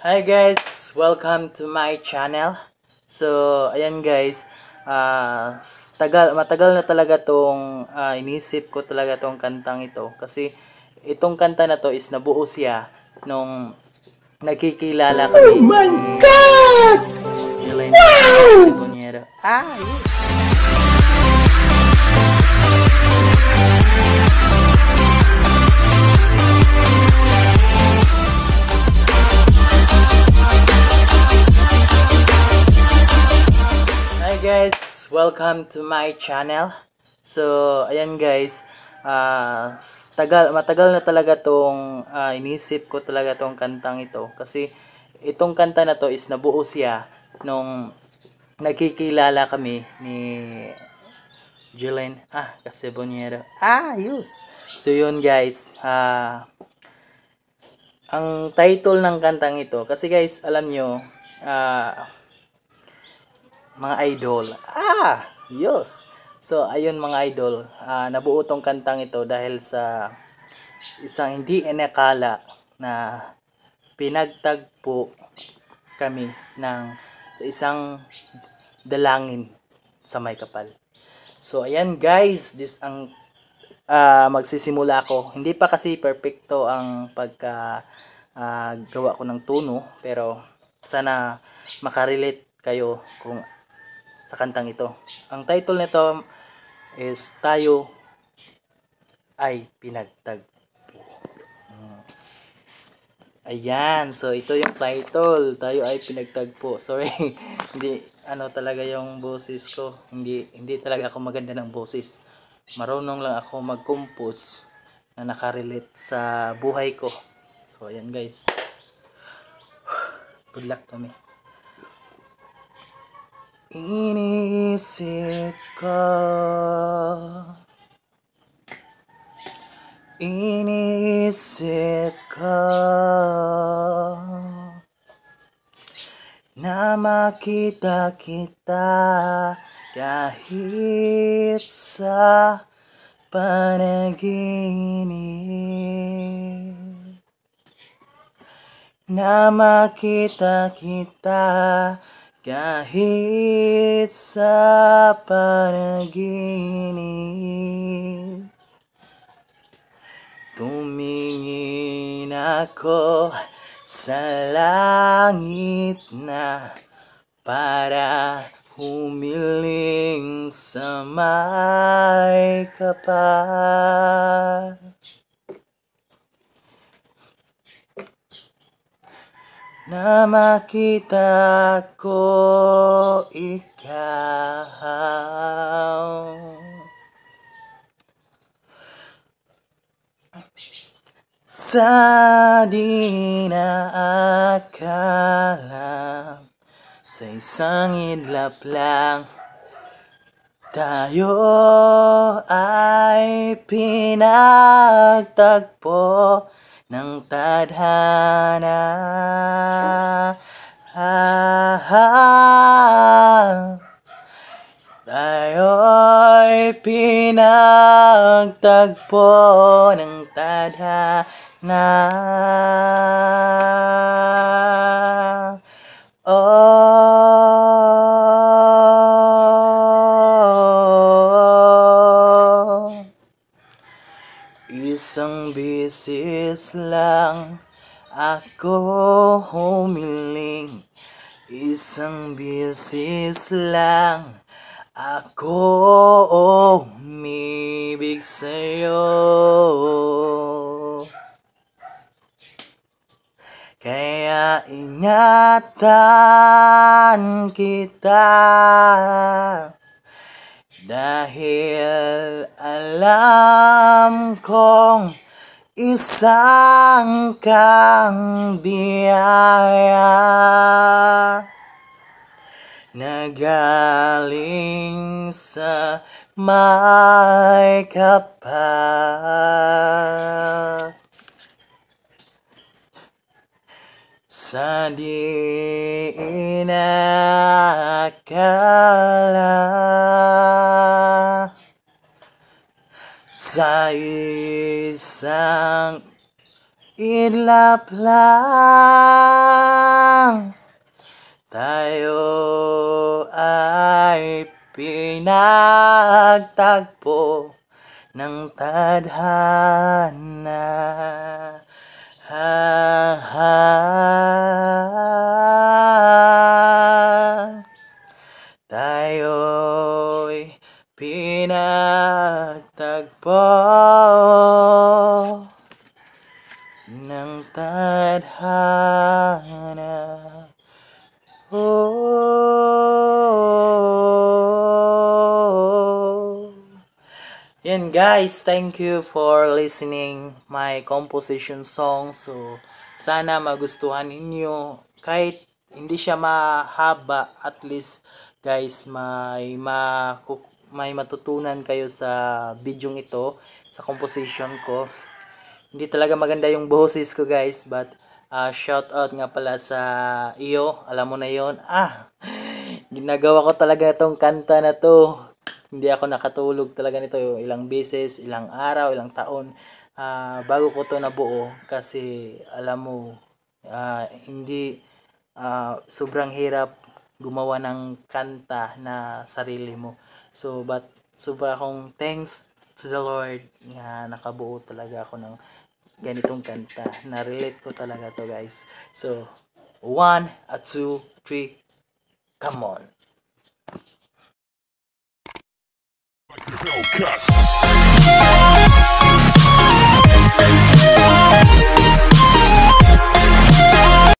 Hi guys! Welcome to my channel. So, ayan guys. Uh, tagal, matagal na talaga tong uh, inisip ko talaga tong kantang ito. Kasi itong kanta na to is nabuo siya nung nagkikilala oh kami. Oh my God! wow! Ah, yeah. welcome to my channel. So, ayan guys, uh, tagal, matagal na talaga tong uh, inisip ko talaga tong kantang ito. Kasi itong kanta na to is nabuo siya nung nagkikilala kami ni Jelen ah kasi Casabonero ah ayos so yun guys ah ang title ng kantang ito kasi guys alam nyo ah mga idol. Ah, yes. So, ayun mga idol, uh, nabuo tong kantang ito dahil sa isang hindi inakala na pinagtagpo kami ng isang dalangin sa may kapal. So, ayan guys, this ang uh, magsisimula ako. Hindi pa kasi perfecto ang pagka uh, gawa ko ng tuno, pero sana makarelate kayo kung sa kantang ito. Ang title nito is Tayo ay pinagtagpo. Hmm. Ayan, so ito yung title, Tayo ay pinagtagpo. Sorry, hindi ano talaga yung boses ko. Hindi hindi talaga ako maganda ng boses. Marunong lang ako mag-compose na nakarelate sa buhay ko. So ayan guys. Good luck to me. Iniisip ko Iniisip ko Na makita kita Kahit sa panaginip Na makita kita kahit sa panaginip Tumingin ako sa langit na Para humiling sa may kapal na makita ko ikaw. Sa di na akala, sa isang idlap lang, tayo ay pinagtagpo ng tadhana. Ah, ah, tayo'y pinagtagpo ng tadhana. Oh, Diyos lang ako humiling Isang bisis lang ako umibig sa'yo Kaya ingatan kita Dahil alam kong isang kang biyaya nagaling sa may kapal sa di inakala. sa isang ilap lang tayo ay pinagtagpo ng tadhana. Ha tadhana oh, oh, Yan guys, thank you for listening my composition song. So, sana magustuhan ninyo. Kahit hindi siya mahaba, at least guys, may makuk may matutunan kayo sa video ito, sa composition ko. Hindi talaga maganda yung boses ko guys, but Uh, ah, shout out nga pala sa iyo. Alam mo na yon Ah, ginagawa ko talaga itong kanta na to. Hindi ako nakatulog talaga nito ilang beses, ilang araw, ilang taon. Uh, bago ko to nabuo kasi alam mo uh, hindi uh, sobrang hirap gumawa ng kanta na sarili mo. So but super akong thanks to the Lord nga nakabuo talaga ako ng ganitong kanta. Na-relate ko talaga to guys. So, 1, 2, 3, come on. Hellcat.